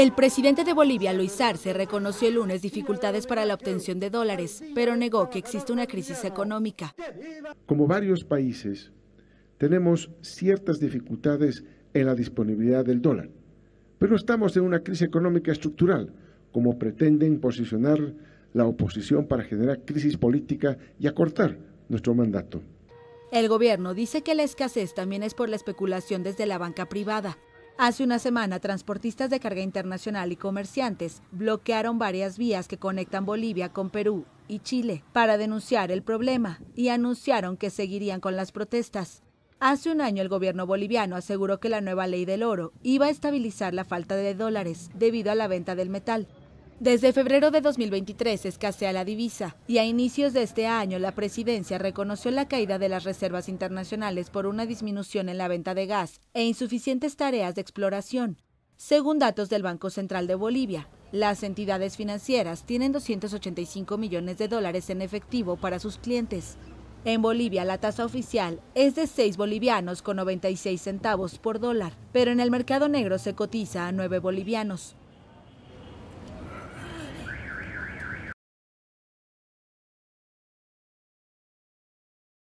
El presidente de Bolivia, Luis Arce, reconoció el lunes dificultades para la obtención de dólares, pero negó que existe una crisis económica. Como varios países, tenemos ciertas dificultades en la disponibilidad del dólar, pero estamos en una crisis económica estructural, como pretenden posicionar la oposición para generar crisis política y acortar nuestro mandato. El gobierno dice que la escasez también es por la especulación desde la banca privada. Hace una semana, transportistas de carga internacional y comerciantes bloquearon varias vías que conectan Bolivia con Perú y Chile para denunciar el problema y anunciaron que seguirían con las protestas. Hace un año el gobierno boliviano aseguró que la nueva ley del oro iba a estabilizar la falta de dólares debido a la venta del metal, desde febrero de 2023 escasea la divisa y a inicios de este año la presidencia reconoció la caída de las reservas internacionales por una disminución en la venta de gas e insuficientes tareas de exploración. Según datos del Banco Central de Bolivia, las entidades financieras tienen 285 millones de dólares en efectivo para sus clientes. En Bolivia la tasa oficial es de 6 bolivianos con 96 centavos por dólar, pero en el mercado negro se cotiza a 9 bolivianos.